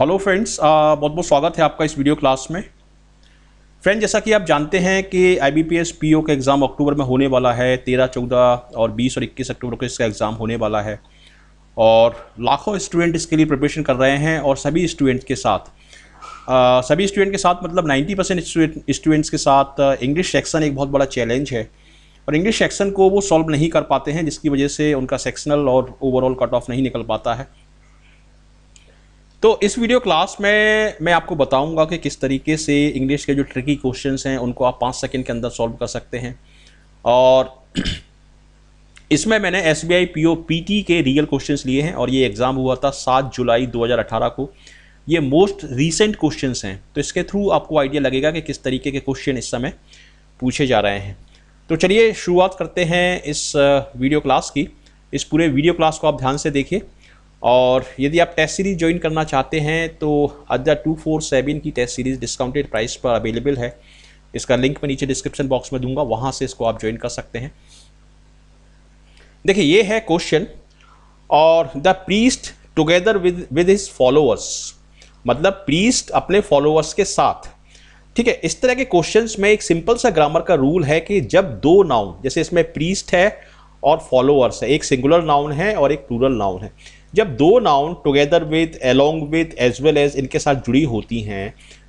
hello friends बहुत बहुत स्वागत है आपका इस वीडियो क्लास में फ्रेंड जैसा कि आप जानते हैं कि आई बी पीओ का एग्ज़ाम अक्टूबर में होने वाला है तेरह चौदह और बीस और इक्कीस अक्टूबर को इसका एग्ज़ाम होने वाला है और लाखों स्टूडेंट इसके लिए प्रिपरेशन कर रहे हैं और सभी स्टूडेंट के साथ आ, सभी स्टूडेंट के साथ मतलब नाइन्टी परसेंट स्टूडेंट्स के साथ इंग्लिश सेक्शन एक बहुत बड़ा चैलेंज है और इंग्लिश सेक्शन को वो सॉल्व नहीं कर पाते हैं जिसकी वजह से उनका सेक्शनल और ओवरऑल कट ऑफ नहीं निकल पाता है तो इस वीडियो क्लास में मैं आपको बताऊंगा कि किस तरीके से इंग्लिश के जो ट्रिकी क्वेश्चंस हैं उनको आप पाँच सेकंड के अंदर सॉल्व कर सकते हैं और इसमें मैंने S B I P O P T के रियल क्वेश्चंस लिए हैं और ये एग्ज़ाम हुआ था सात जुलाई 2018 को ये मोस्ट रीसेंट क्वेश्चंस हैं तो इसके थ्रू आपको आइडिया लगेगा कि किस तरीके के क्वेश्चन इस समय पूछे जा रहे हैं तो चलिए शुरुआत करते हैं इस वीडियो uh, क्लास की इस पूरे वीडियो क्लास को आप ध्यान से देखिए और यदि आप टेस्ट सीरीज़ ज्वाइन करना चाहते हैं तो अदा टू फोर सेवन की test series discounted price available अवेलेबल है इसका लिंक मैं नीचे डिस्क्रिप्शन बॉक्स में दूंगा वहाँ से इसको आप ज्वाइन कर सकते हैं देखिए ये है क्वेश्चन और the priest together with with his followers मतलब प्रीस्ट अपने फॉलोअर्स के साथ ठीक है इस तरह के क्वेश्चन में एक सिंपल सा ग्रामर का रूल है कि जब दो नाउन जैसे इसमें प्रीस्ट है और फॉलोअर्स है एक सिंगुलर नाउन है और एक प्लूरल नाउन है जब दो noun together with along with as well as इनके साथ जुड़ी होती हैं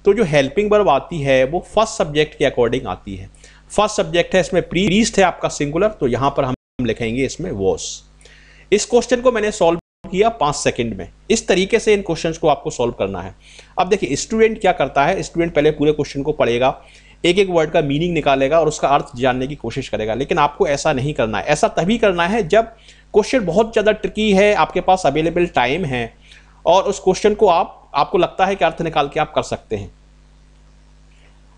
तो जो हेल्पिंग वर्ब आती है वो फर्स्ट सब्जेक्ट के अकॉर्डिंग आती है फर्स्ट सब्जेक्ट है इसमें प्रीस्ट है आपका सिंगुलर तो यहां पर हम लिखेंगे इसमें वॉस इस क्वेश्चन को मैंने सॉल्व किया पांच सेकंड में इस तरीके से इन क्वेश्चन को आपको सॉल्व करना है अब देखिए स्टूडेंट क्या करता है स्टूडेंट पहले पूरे क्वेश्चन को पढ़ेगा एक एक वर्ड का मीनिंग निकालेगा और उसका अर्थ जानने की कोशिश करेगा लेकिन आपको ऐसा नहीं करना है ऐसा तभी करना है जब क्वेश्चन बहुत ज़्यादा ट्रिकी है आपके पास अवेलेबल टाइम है और उस क्वेश्चन को आप आपको लगता है कि अर्थ निकाल के आप कर सकते हैं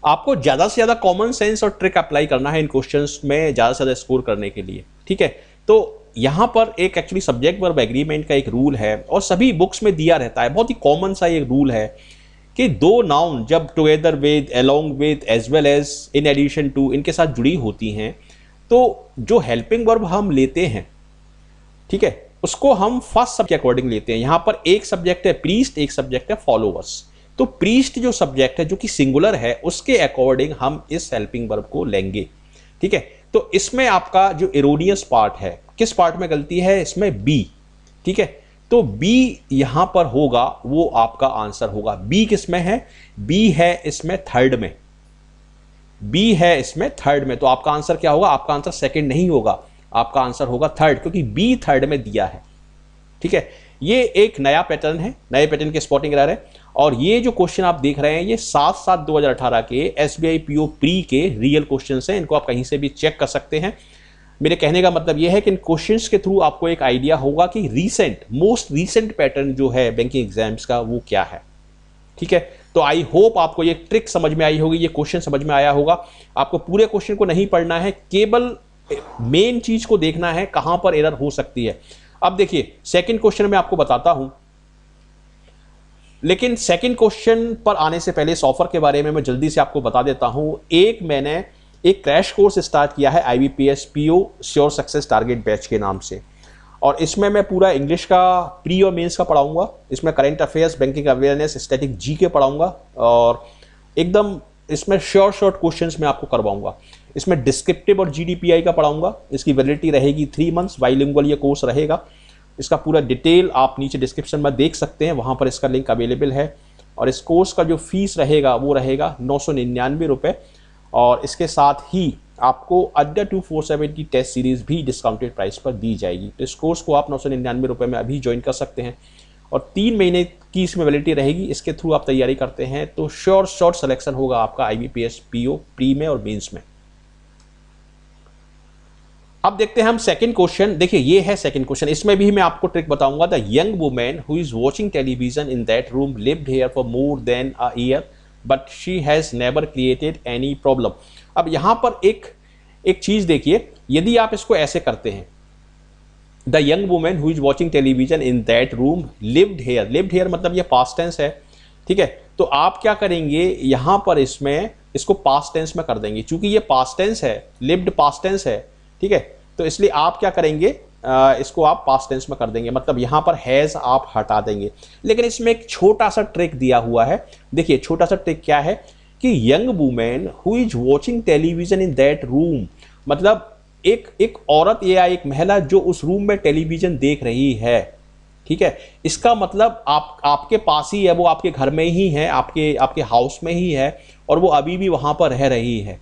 आपको ज़्यादा से ज़्यादा कॉमन सेंस और ट्रिक अप्लाई करना है इन क्वेश्चन में ज़्यादा से ज़्यादा स्कोर करने के लिए ठीक है तो यहाँ पर एक एक्चुअली सब्जेक्ट वर्ब एग्रीमेंट का एक रूल है और सभी बुक्स में दिया रहता है बहुत ही कॉमन सा एक रूल है कि दो नाउन जब together with along with as well as in addition to इनके साथ जुड़ी होती हैं तो जो हेल्पिंग वर्ब हम लेते हैं ठीक है उसको हम फर्स्ट सब्जेक्ट अकॉर्डिंग लेते हैं यहाँ पर एक सब्जेक्ट है प्रीस्ट एक सब्जेक्ट है फॉलोवर्स तो प्रीस्ट जो सब्जेक्ट है जो कि सिंगुलर है उसके अकॉर्डिंग हम इस हेल्पिंग वर्ब को लेंगे ठीक है तो इसमें आपका जो इरोनियस पार्ट है किस पार्ट में गलती है इसमें बी ठीक है तो बी यहां पर होगा वो आपका आंसर होगा बी किसमें है बी है इसमें थर्ड में बी है इसमें थर्ड में तो आपका आंसर क्या होगा आपका आंसर सेकंड नहीं होगा आपका आंसर होगा थर्ड क्योंकि बी थर्ड में दिया है ठीक है ये एक नया पैटर्न है नए पैटर्न के स्पॉटिंग रह रहे हैं और ये जो क्वेश्चन आप देख रहे हैं ये सात सात दो हजार अठारह के S B I P O pre के रियल क्वेश्चन हैं इनको आप कहीं से भी चेक कर सकते हैं मेरे कहने का मतलब यह है कि इन क्वेश्चंस के थ्रू आपको एक आइडिया होगा कि रीसेंट मोस्ट रीसेंट पैटर्न जो है बैंकिंग एग्जाम्स का वो क्या है ठीक है तो आई होप आपको ये ट्रिक समझ में आई होगी ये क्वेश्चन समझ में आया होगा आपको पूरे क्वेश्चन को नहीं पढ़ना है केवल मेन चीज को देखना है कहां पर एरर हो सकती है अब देखिए सेकंड क्वेश्चन में आपको बताता हूं लेकिन सेकंड क्वेश्चन पर आने से पहले इस ऑफर के बारे में मैं जल्दी से आपको बता देता हूं एक मैंने एक क्रैश कोर्स स्टार्ट किया है I B P S P O sure success target batch के नाम से और इसमें मैं पूरा इंग्लिश का प्री और मेंस का पढ़ाऊंगा इसमें current affairs banking awareness static G K पढ़ाऊंगा और एकदम इसमें श्योर शॉर्ट क्वेश्चंस मैं आपको करवाऊंगा इसमें डिस्क्रिप्टिव और जीडीपीआई का पढ़ाऊंगा इसकी वैलिडिटी रहेगी थ्री मंथ्स बाइलिंगुअल ये कोर्स रहेगा इसका पूरा डिटेल आप नीचे डिस्क्रिप्शन में देख सकते हैं वहाँ पर इसका लिंक अवेलेबल है और इस कोर्स का जो फीस रहेगा वो रहेगा नौ सौ निन्यानवे रुपये और इसके साथ ही आपको अड्डा टू फोर सेवन की टेस्ट सीरीज़ भी डिस्काउंटेड प्राइस पर दी जाएगी तो इस कोर्स को आप नौ सौ निन्यानवे रुपये में अभी ज्वाइन कर सकते हैं और तीन महीने की इसमें वैलिडिटी रहेगी इसके थ्रू आप तैयारी करते हैं तो श्योर शॉर्ट सिलेक्शन होगा आपका I B P S P O pre में और मेन्स में अब देखते हैं हम सेकंड क्वेश्चन देखिए ये है सेकंड क्वेश्चन इसमें भी मैं आपको ट्रिक बताऊंगा the young women who is watching television in that room lived here for more than a year but she has never created any problem अब यहां पर एक एक चीज़ देखिए यदि आप इसको ऐसे करते हैं the young women who is watching television in that room lived here lived here मतलब ये पास टेंस है ठीक है तो आप क्या करेंगे यहां पर इसमें इसको पास टेंस में कर देंगे क्योंकि ये पास टेंस है लिव्ड पास टेंस है ठीक है तो इसलिए आप क्या करेंगे इसको आप पास टेंस में कर देंगे मतलब यहाँ पर हैज़ आप हटा देंगे लेकिन इसमें एक छोटा सा ट्रिक दिया हुआ है देखिए छोटा सा ट्रिक क्या है कि young women who is watching television in that room मतलब एक एक औरत या एक महिला जो उस रूम में टेलीविज़न देख रही है ठीक है इसका मतलब आप आपके पास ही है वो आपके घर में ही है आपके आपके हाउस में ही है और वो अभी भी वहाँ पर रह रही है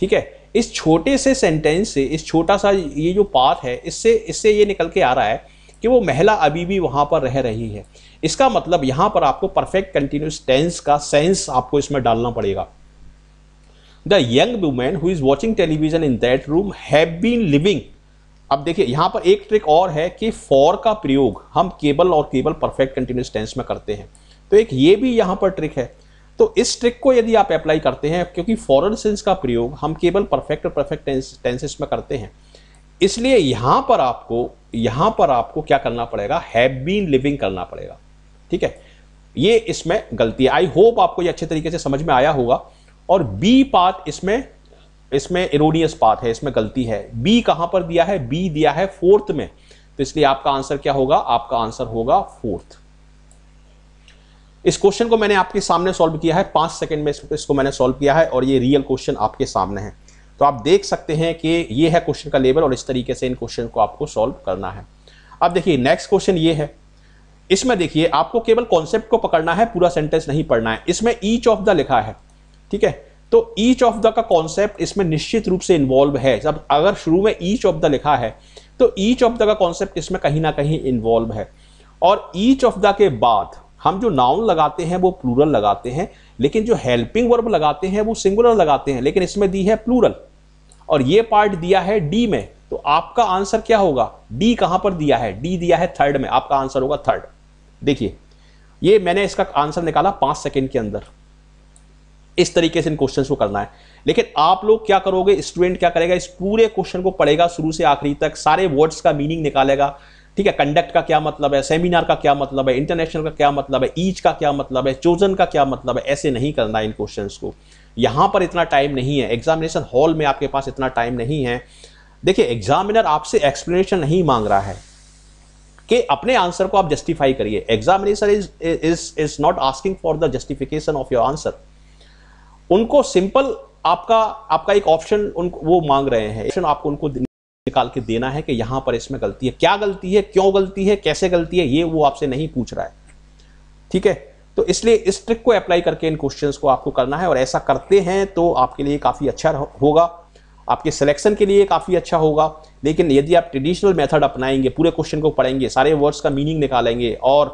ठीक है इस छोटे से सेंटेंस से इस छोटा सा ये जो पाथ है इससे इससे ये निकल के आ रहा है कि वो महिला अभी भी वहाँ पर रह रही है इसका मतलब यहाँ पर आपको परफेक्ट कंटिन्यूस टेंस का सेंस आपको इसमें डालना पड़ेगा the young women who is watching television in that room have been living अब देखिए यहाँ पर एक ट्रिक और है कि फॉर का प्रयोग हम केबल और केबल परफेक्ट कंटिन्यूस टेंस में करते हैं तो एक ये भी यहाँ पर ट्रिक है तो इस ट्रिक को यदि आप अप्लाई करते हैं क्योंकि फॉरन सेंस का प्रयोग हम केवल परफेक्ट और परफेक्ट टेंसेस में करते हैं इसलिए यहाँ पर आपको यहाँ पर आपको क्या करना पड़ेगा हैव बीन लिविंग करना पड़ेगा ठीक है ये इसमें गलती है आई होप आपको ये अच्छे तरीके से समझ में आया होगा और बी पाथ इसमें इसमें इरोनियस पाथ है इसमें गलती है बी कहाँ पर दिया है बी दिया है फोर्थ में तो इसलिए आपका आंसर क्या होगा आपका आंसर होगा फोर्थ इस क्वेश्चन को मैंने आपके सामने सॉल्व किया है पांच सेकंड में इसको मैंने सॉल्व किया है और ये रियल क्वेश्चन आपके सामने है तो आप देख सकते हैं कि ये है क्वेश्चन का लेवल और इस तरीके से इन क्वेश्चन को आपको सॉल्व करना है अब देखिए नेक्स्ट क्वेश्चन ये है इसमें देखिए आपको केवल कॉन्सेप्ट को पकड़ना है पूरा सेंटेंस नहीं पढ़ना है इसमें ईच ऑफ द लिखा है ठीक है तो ईच ऑफ द का कॉन्सेप्ट इसमें निश्चित रूप से इन्वॉल्व है जब अगर शुरू में ईच ऑफ द लिखा है तो ईच ऑफ द का कॉन्सेप्ट इसमें कहीं ना कहीं इन्वॉल्व है और ईच ऑफ द के बाद हम जो नाउन लगाते हैं वो प्लूरल लगाते हैं लेकिन जो हेल्पिंग वर्ब लगाते हैं वो सिंगुलर लगाते हैं लेकिन इसमें दी है प्लूरल और ये पार्ट दिया है डी में तो आपका आंसर क्या होगा डी कहां पर दिया है डी दिया है थर्ड में आपका आंसर होगा थर्ड देखिए ये मैंने इसका आंसर निकाला पांच सेकेंड के अंदर इस तरीके से इन क्वेश्चन को करना है लेकिन आप लोग क्या करोगे स्टूडेंट क्या करेगा इस पूरे क्वेश्चन को पढ़ेगा शुरू से आखिरी तक सारे वर्ड्स का मीनिंग निकालेगा ठीक है कंडक्ट का क्या मतलब है सेमिनार का क्या मतलब है इंटरनेशनल का क्या मतलब है ईच का क्या मतलब है चोजन का क्या मतलब है ऐसे नहीं करना इन क्वेश्चन को यहाँ पर इतना टाइम नहीं है एग्जामिनेशन हॉल में आपके पास इतना टाइम नहीं है देखिए एग्जामिनर आपसे एक्सप्लेनेशन नहीं मांग रहा है कि अपने आंसर को आप जस्टिफाई करिए examination is is is not asking for the justification of your answer उनको सिंपल आपका आपका एक ऑप्शन उनको वो मांग रहे हैं ऑप्शन आपको उनको निकाल के देना है कि यहां पर इसमें गलती है क्या गलती है क्यों गलती है कैसे गलती है ये वो आपसे नहीं पूछ रहा है ठीक है तो इसलिए इस ट्रिक को अप्लाई करके इन क्वेश्चन को आपको करना है और ऐसा करते हैं तो आपके लिए काफ़ी अच्छा होगा आपके सिलेक्शन के लिए काफ़ी अच्छा होगा लेकिन यदि आप ट्रेडिशनल मेथड अपनाएंगे पूरे क्वेश्चन को पढ़ेंगे सारे वर्ड्स का मीनिंग निकालेंगे और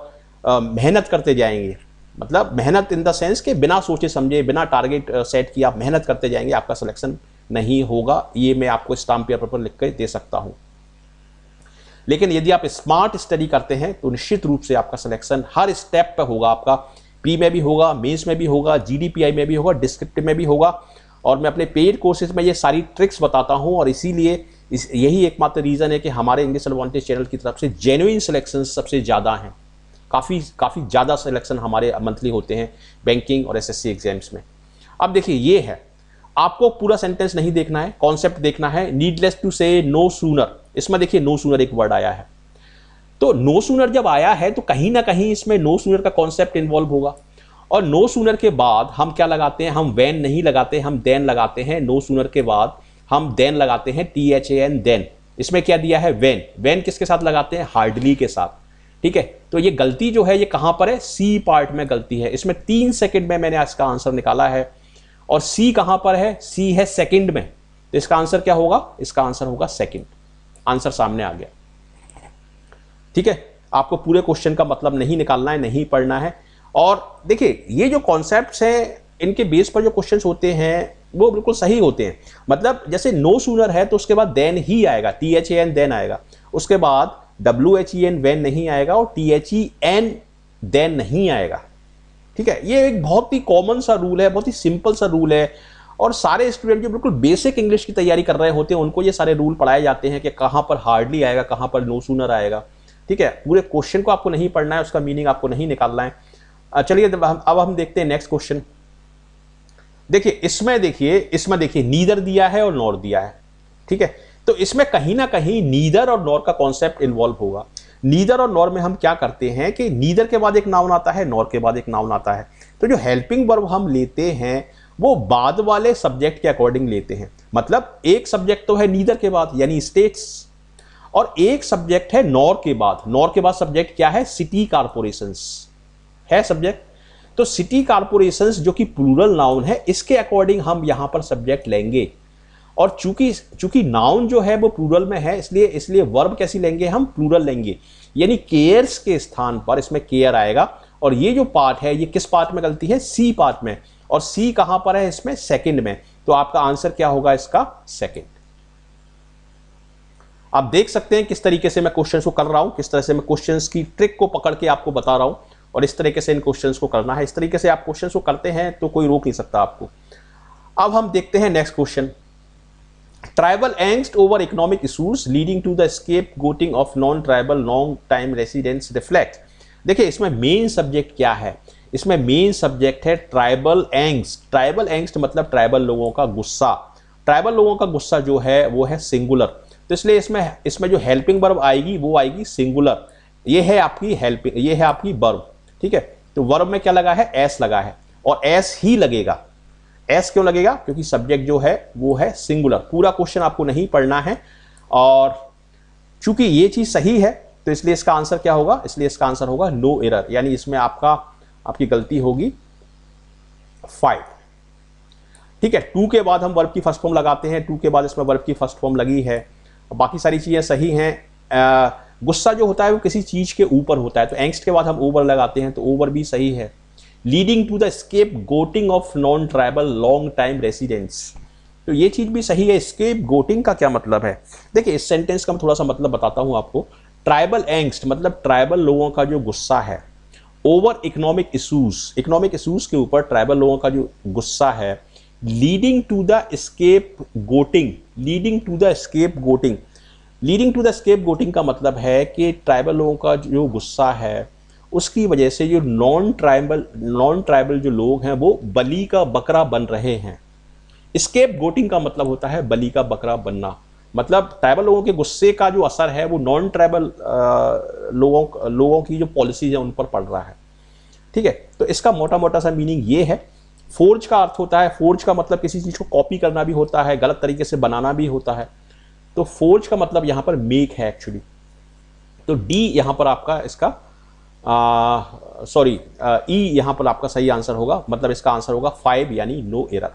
मेहनत करते जाएंगे मतलब मेहनत इन द सेंस के बिना सोचे समझे बिना टारगेट सेट किए आप मेहनत करते जाएंगे आपका सिलेक्शन नहीं होगा ये मैं आपको स्टाम्प पेपर पर लिख कर दे सकता हूँ लेकिन यदि आप स्मार्ट स्टडी करते हैं तो निश्चित रूप से आपका सिलेक्शन हर स्टेप पर होगा आपका पी में भी होगा मेंस में भी होगा जीडीपीआई में भी होगा डिस्क्रिप्टिव में भी होगा और मैं अपने पेड कोर्सेज में ये सारी ट्रिक्स बताता हूँ और इसीलिए इस यही एकमात्र रीज़न है कि हमारे इंग्लिश एडवांटेज चैनल की तरफ से जेन्यून सिलेक्शन सबसे ज़्यादा हैं काफ़ी काफ़ी ज़्यादा सिलेक्शन हमारे मंथली होते हैं बैंकिंग और एस एग्ज़ाम्स में अब देखिए ये है आपको पूरा सेंटेंस नहीं देखना है कॉन्सेप्ट देखना है needless to say no sooner इसमें देखिए नो सूनर एक वर्ड आया है तो नो सूनर जब आया है तो कहीं ना कहीं इसमें नो सूनर का कॉन्सेप्ट इन्वॉल्व होगा और नो सूनर के बाद हम क्या लगाते हैं हम वैन नहीं लगाते हम देन लगाते हैं नो सूनर के बाद हम देन लगाते हैं T H A N then इसमें क्या दिया है वैन वैन किसके साथ लगाते हैं हार्डली के साथ ठीक है तो ये गलती जो है ये कहां पर है सी पार्ट में गलती है इसमें तीन सेकंड में मैंने इसका आंसर निकाला है और सी कहां पर है सी है सेकंड में तो इसका आंसर क्या होगा इसका आंसर होगा सेकंड आंसर सामने आ गया ठीक है आपको पूरे क्वेश्चन का मतलब नहीं निकालना है नहीं पढ़ना है और देखिए ये जो कॉन्सेप्ट हैं इनके बेस पर जो क्वेश्चन होते हैं वो बिल्कुल सही होते हैं मतलब जैसे नो सूनर है तो उसके बाद देन ही आएगा टी एच एन देन आएगा उसके बाद W H E N when नहीं आएगा और T H E N then नहीं आएगा ठीक है ये एक बहुत ही कॉमन सा रूल है बहुत ही सिंपल सा रूल है और सारे स्टूडेंट जो बिल्कुल बेसिक इंग्लिश की तैयारी कर रहे होते हैं उनको ये सारे रूल पढ़ाए जाते हैं कि कहाँ पर हार्डली आएगा कहाँ पर नो सूनर आएगा ठीक है पूरे क्वेश्चन को आपको नहीं पढ़ना है उसका मीनिंग आपको नहीं निकालना है चलिए अब हम देखते हैं नेक्स्ट क्वेश्चन देखिए इसमें देखिए इसमें देखिए नीदर दिया है और नॉर दिया है ठीक है तो इसमें कहीं ना कहीं नीदर और नॉर का कॉन्सेप्ट इन्वॉल्व होगा नीदर और नॉर में हम क्या करते हैं कि नीदर के बाद एक नाउन आता है नॉर के बाद एक नाउन आता है तो जो हेल्पिंग वर्ब हम लेते हैं वो बाद वाले सब्जेक्ट के अकॉर्डिंग लेते हैं मतलब एक सब्जेक्ट तो है नीदर के बाद यानी स्टेट्स और एक सब्जेक्ट है नॉर के बाद नॉर के बाद सब्जेक्ट क्या है सिटी कारपोरेशन है सब्जेक्ट तो सिटी कारपोरेशंस जो कि प्लूरल नाउन है इसके अकॉर्डिंग हम यहां पर सब्जेक्ट लेंगे और चूंकि चूंकि नाउन जो है वो प्लूरल में है इसलिए इसलिए वर्ब कैसी लेंगे हम प्लूरल लेंगे यानी केयर्स के स्थान पर इसमें केयर आएगा और ये जो पार्ट है ये किस पार्ट में गलती है सी पार्ट में और सी कहां पर है इसमें सेकंड में तो आपका आंसर क्या होगा इसका सेकंड आप देख सकते हैं किस तरीके से मैं क्वेश्चन को कर रहा हूं किस तरह से मैं क्वेश्चन की ट्रिक को पकड़ के आपको बता रहा हूं और इस तरीके से इन क्वेश्चन को करना है इस तरीके से आप क्वेश्चन को करते हैं तो कोई रोक नहीं सकता आपको अब हम देखते हैं next question tribal angst over economic issues leading to the scapegoating of non-tribal long time residents reflect देखिए इसमें मेन सब्जेक्ट क्या है इसमें मेन सब्जेक्ट है ट्राइबल एंग्स ट्राइबल एंग्स्ट मतलब ट्राइबल लोगों का गुस्सा ट्राइबल लोगों का गुस्सा जो है वो है सिंगुलर तो इसलिए इसमें इसमें जो हेल्पिंग बर्व आएगी वो आएगी सिंगुलर ये है आपकी हेल्पिंग ये है आपकी बर्व ठीक है तो वर्ब में क्या लगा है एस लगा है और एस ही लगेगा एस क्यों लगेगा क्योंकि सब्जेक्ट जो है वो है सिंगुलर पूरा क्वेश्चन आपको नहीं पढ़ना है और चूंकि ये चीज़ सही है तो इसलिए इसका आंसर क्या होगा इसलिए इसका आंसर होगा नो एरर यानी इसमें आपका आपकी गलती होगी फाइव ठीक है टू के बाद हम वर्ब की फर्स्ट फॉर्म लगाते हैं टू के बाद इसमें वर्ब की फर्स्ट फॉर्म लगी है बाकी सारी चीज़ें सही हैं गुस्सा जो होता है वो किसी चीज़ के ऊपर होता है तो एंगस्ट के बाद हम ओवर लगाते हैं तो ओवर भी सही है leading to the scapegoating of non tribal long time residents तो ये चीज़ भी सही है स्केप गोटिंग का क्या मतलब है देखिए इस सेंटेंस का मैं थोड़ा सा मतलब बताता हूँ आपको ट्राइबल एंगस्ट मतलब ट्राइबल लोगों का जो गुस्सा है over economic issues economic issues के ऊपर ट्राइबल लोगों का जो गुस्सा है leading to the scapegoating leading to the scapegoating leading to the scapegoating का मतलब है कि ट्राइबल लोगों का जो गुस्सा है उसकी वजह से जो नॉन ट्राइबल नॉन ट्राइबल जो लोग हैं वो बली का बकरा बन रहे हैं स्केप गोटिंग का मतलब होता है बली का बकरा बनना मतलब ट्राइबल लोगों के गुस्से का जो असर है वो नॉन ट्राइबल लोगों लोगों की जो पॉलिसीज है उन पर पड़ रहा है ठीक है तो इसका मोटा मोटा सा मीनिंग ये है फोर्ज का अर्थ होता है फोर्ज का मतलब किसी चीज़ को कॉपी करना भी होता है गलत तरीके से बनाना भी होता है तो फोर्ज का मतलब यहाँ पर मेक है एक्चुअली तो डी यहाँ पर आपका इसका सॉरी ई यहां पर आपका सही आंसर होगा मतलब इसका आंसर होगा फाइव यानी नो एरर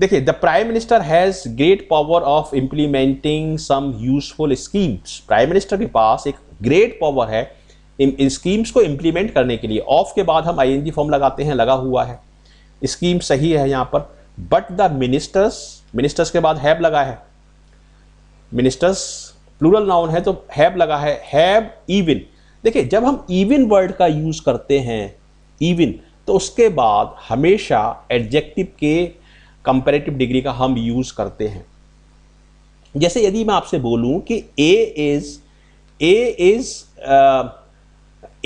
देखिए the prime minister has great power of implementing some useful schemes prime minister के पास एक ग्रेट पावर है स्कीम्स को इंप्लीमेंट करने के लिए ऑफ के बाद हम आईएनजी फॉर्म लगाते हैं लगा हुआ है स्कीम सही है यहां पर बट द मिनिस्टर्स मिनिस्टर्स के बाद हैव लगा है मिनिस्टर्स प्लूरल नाउन है तो हैव लगा है हैव इविन देखिए जब हम इविन वर्ड का यूज़ करते हैं इविन तो उसके बाद हमेशा एडजेक्टिव के कंपेरेटिव डिग्री का हम यूज़ करते हैं जैसे यदि मैं आपसे बोलूं कि A is A is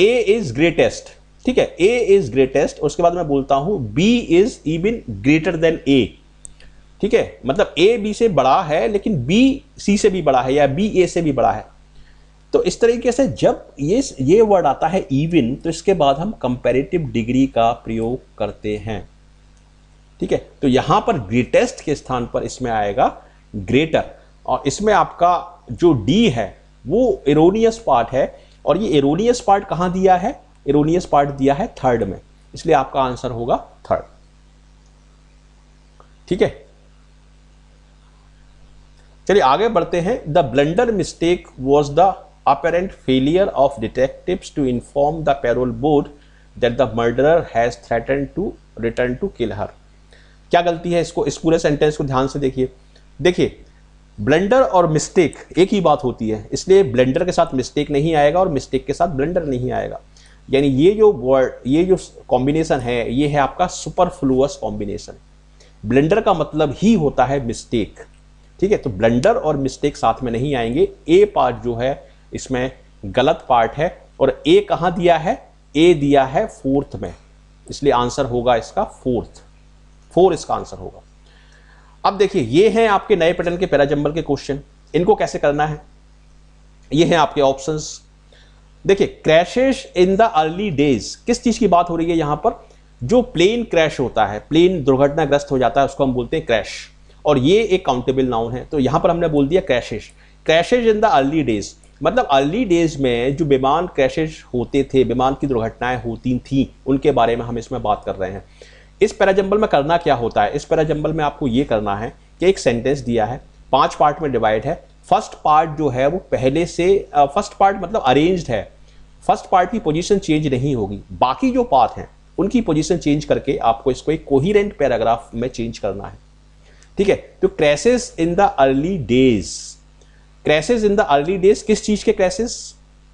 A is greatest ठीक है ए इज़ ग्रेटेस्ट उसके बाद मैं बोलता हूं B is even greater than A ठीक है मतलब ए बी से बड़ा है लेकिन बी सी से भी बड़ा है या बी ए से भी बड़ा है तो इस तरीके से जब ये ये वर्ड आता है इवन तो इसके बाद हम कंपेरेटिव डिग्री का प्रयोग करते हैं ठीक है तो यहां पर ग्रेटेस्ट के स्थान पर इसमें आएगा ग्रेटर और इसमें आपका जो डी है वो एरोनियस पार्ट है और ये एरोनियस पार्ट कहां दिया है एरोनियस पार्ट दिया है थर्ड में इसलिए आपका आंसर होगा थर्ड ठीक है चलिए आगे बढ़ते हैं the blunder mistake was the apparent failure of detective to inform the parole board that the murder has threaten to return to kill her क्या गलती है इसको इस पूरे सेंटेंस को ध्यान से देखिए देखिए ब्लेंडर और मिस्टेक एक ही बात होती है इसलिए ब्लेंडर के साथ मिस्टेक नहीं आएगा और मिस्टेक के साथ ब्लेंडर नहीं आएगा यानी ये जो वर्ड ये जो कॉम्बिनेशन है ये है आपका सुपरफ्लूअस कॉम्बिनेशन ब्लेंडर का मतलब ही होता है मिस्टेक ठीक है तो ब्लंडर और मिस्टेक साथ में नहीं आएंगे ए पार्ट जो है इसमें गलत पार्ट है और ए कहां दिया है ए दिया है फोर्थ में इसलिए आंसर होगा इसका फोर्थ फोर इसका आंसर होगा अब देखिए ये हैं आपके नए पैटर्न के पैराजंबल के क्वेश्चन इनको कैसे करना है ये हैं आपके ऑप्शंस देखिए crashes in the early days किस चीज़ की बात हो रही है यहां पर जो प्लेन क्रैश होता है प्लेन दुर्घटनाग्रस्त हो जाता है उसको हम बोलते हैं क्रैश और ये एक काउंटेबल नाउन है तो यहाँ पर हमने बोल दिया crashes crashes in the early days मतलब अर्ली डेज में जो विमान क्रैशेज होते थे विमान की दुर्घटनाएं होती थी उनके बारे में हम इसमें बात कर रहे हैं इस पैराजंबल में करना क्या होता है इस पैराजंबल में आपको ये करना है कि एक सेंटेंस दिया है पांच पार्ट में डिवाइड है फर्स्ट पार्ट जो है वो पहले से फर्स्ट पार्ट मतलब अरेंज्ड है फर्स्ट पार्ट की पोजीशन चेंज नहीं होगी बाकी जो पार्ट हैं उनकी पोजीशन चेंज करके आपको इसको एक कोहिरेंट पैराग्राफ में चेंज करना है ठीक है तो crashes in the early days crashes in the early days किस चीज के क्रैसेस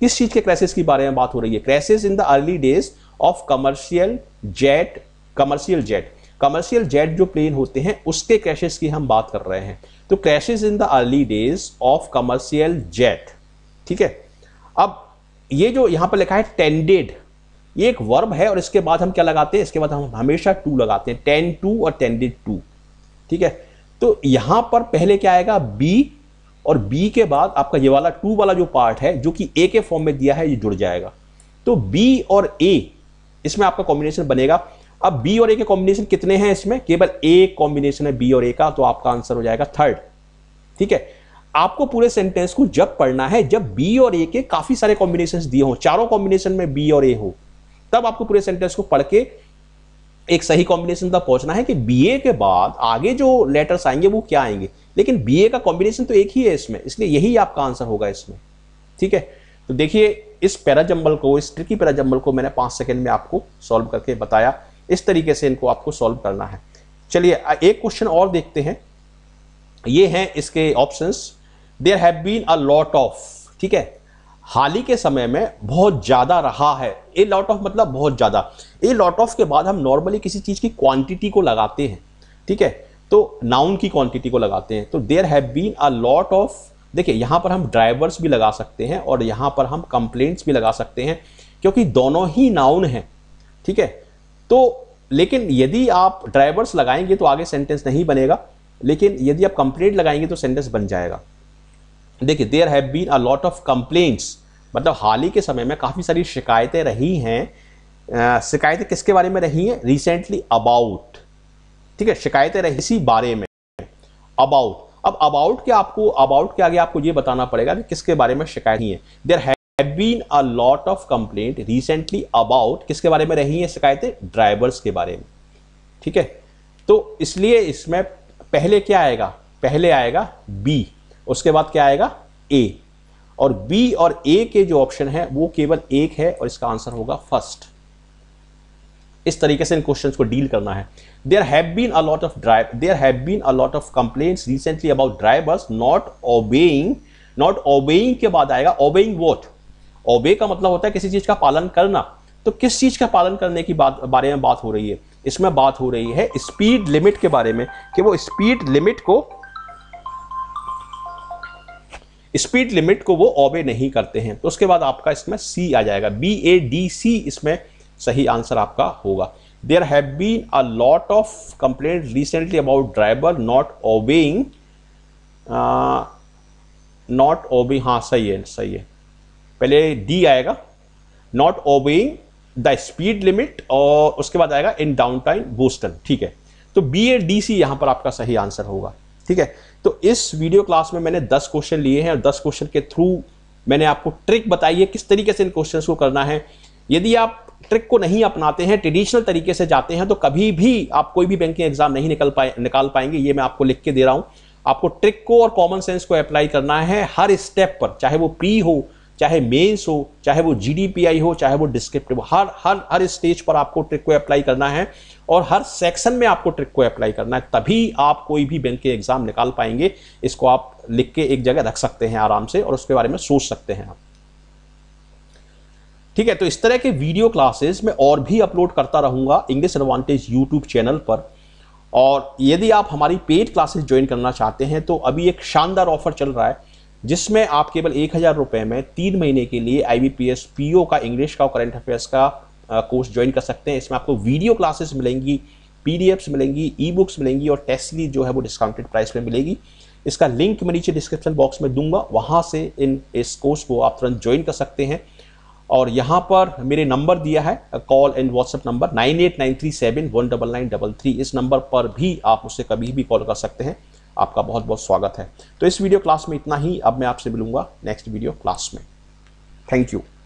किस चीज के क्रैसेस की बारे में बात हो रही है crashes in the early days of commercial jet commercial jet commercial jet जो प्लेन होते हैं उसके क्रैशेस की हम बात कर रहे हैं तो crashes in the early days of commercial jet ठीक है अब ये जो यहां पर लिखा है टेंडेड ये एक वर्ब है और इसके बाद हम क्या लगाते हैं इसके बाद हम हमेशा टू लगाते हैं टेन टू और टेंडेड टू ठीक है तो यहां पर पहले क्या आएगा बी और बी के बाद आपका ये वाला टू वाला जो पार्ट है जो कि ए के फॉर्म में दिया है ये जुड़ जाएगा तो बी और ए इसमें आपका कॉम्बिनेशन बनेगा अब बी और ए के कॉम्बिनेशन कितने हैं इसमें केवल ए कॉम्बिनेशन है बी और ए का तो आपका आंसर हो जाएगा थर्ड ठीक है आपको पूरे सेंटेंस को जब पढ़ना है जब बी और ए के काफी सारे कॉम्बिनेशन दिए हों चारों कॉम्बिनेशन में बी और ए हो तब आपको पूरे सेंटेंस को पढ़ के एक सही कॉम्बिनेशन तक पहुंचना है कि बीए के बाद आगे जो लेटर्स आएंगे वो क्या आएंगे लेकिन बीए का कॉम्बिनेशन तो एक ही है इसमें इसलिए यही आपका आंसर होगा इसमें ठीक है तो देखिए इस पैराजम्बल को इस ट्रिकी पैराजम्बल को मैंने पांच सेकेंड में आपको सॉल्व करके बताया इस तरीके से इनको आपको सॉल्व करना है चलिए एक क्वेश्चन और देखते हैं ये हैं इसके options there have been a lot of ठीक है हाल ही के समय में बहुत ज़्यादा रहा है ए लॉट ऑफ मतलब बहुत ज़्यादा ए लॉट ऑफ के बाद हम नॉर्मली किसी चीज़ की क्वांटिटी को लगाते हैं ठीक है तो नाउन की क्वांटिटी को लगाते हैं तो there have been a lot of देखिए यहाँ पर हम ड्राइवर्स भी लगा सकते हैं और यहाँ पर हम कंप्लेंट्स भी लगा सकते हैं क्योंकि दोनों ही नाउन हैं ठीक है तो लेकिन यदि आप ड्राइवर्स लगाएंगे तो आगे सेंटेंस नहीं बनेगा लेकिन यदि आप कंप्लेंट लगाएंगे तो सेंटेंस बन जाएगा देखिए there have been a lot of complaints मतलब हाल ही के समय में काफ़ी सारी शिकायतें रही हैं शिकायतें किसके बारे में रही हैं रिसेंटली अबाउट ठीक है शिकायतें रही इसी बारे में अबाउट अब अबाउट के आपको अबाउट के आगे आपको ये बताना पड़ेगा कि किसके बारे में शिकायत है there have been a lot of complaint recently about किसके बारे में रही हैं शिकायतें ड्राइवर्स के बारे में ठीक है तो इसलिए इसमें पहले क्या आएगा पहले आएगा बी उसके बाद क्या आएगा ए और बी और ए के जो ऑप्शन है वो केवल एक है और इसका आंसर होगा फर्स्ट इस तरीके से इन क्वेश्चंस को डील करना है there have been a lot of drive there have been a lot of complaints recently about drivers not obeying not obeying के बाद आएगा ओबेइंग वोट ओबे का मतलब होता है किसी चीज़ का पालन करना तो किस चीज़ का पालन करने की बात बारे में बात हो रही है इसमें बात हो रही है स्पीड लिमिट के बारे में कि वो स्पीड लिमिट को स्पीड लिमिट को वो ओबे नहीं करते हैं तो उसके बाद आपका इसमें सी आ जाएगा बी ए डी सी इसमें सही आंसर आपका होगा there have been a lot of complaint recently about driver not obeying not obey हाँ सही है सही है पहले डी आएगा not obeying the speed limit और उसके बाद आएगा इन डाउन टाइम बोस्टन ठीक है तो बी ए डी सी यहाँ पर आपका सही आंसर होगा ठीक है तो इस वीडियो क्लास में मैंने 10 क्वेश्चन लिए हैं और 10 क्वेश्चन के थ्रू मैंने आपको ट्रिक बताई है किस तरीके से इन क्वेश्चन को करना है यदि आप ट्रिक को नहीं अपनाते हैं ट्रेडिशनल तरीके से जाते हैं तो कभी भी आप कोई भी बैंकिंग एग्जाम नहीं निकल पाए निकाल पाएंगे ये मैं आपको लिख के दे रहा हूँ आपको ट्रिक को और कॉमन सेंस को अप्लाई करना है हर स्टेप पर चाहे वो पी हो चाहे मेंस हो चाहे वो जीडीपीआई हो चाहे वो डिस्क्रिप्टिव हर हर हर स्टेज पर आपको ट्रिक को अप्लाई करना है और हर सेक्शन में आपको ट्रिक को अप्लाई करना है तभी आप कोई भी बैंक के एग्ज़ाम निकाल पाएंगे इसको आप लिख के एक जगह रख सकते हैं आराम से और उसके बारे में सोच सकते हैं आप ठीक है तो इस तरह के वीडियो क्लासेस मैं और भी अपलोड करता रहूंगा इंग्लिश एडवांटेज यूट्यूब चैनल पर और यदि आप हमारी पेड क्लासेस ज्वाइन करना चाहते हैं तो अभी एक शानदार ऑफर चल रहा है जिसमें आप केवल एक हज़ार रुपये में तीन महीने के लिए आई बी पी का इंग्लिश का करंट करेंट अफेयर्स का कोर्स uh, ज्वाइन कर सकते हैं इसमें आपको वीडियो क्लासेस मिलेंगी पीडीएफ्स मिलेंगी ई बुक्स मिलेंगी और टेस्ट सीरीज जो है वो डिस्काउंटेड प्राइस में मिलेगी इसका लिंक मैं नीचे डिस्क्रिप्शन बॉक्स में दूंगा वहाँ से इन इस कोर्स को आप तुरंत ज्वाइन कर सकते हैं और यहाँ पर मेरे नंबर दिया है call and WhatsApp number nine eight nine three seven one double nine double three इस नंबर पर भी आप उससे कभी भी कॉल कर सकते हैं आपका बहुत बहुत स्वागत है तो इस वीडियो क्लास में इतना ही अब मैं आपसे मिलूंगा नेक्स्ट वीडियो क्लास में थैंक यू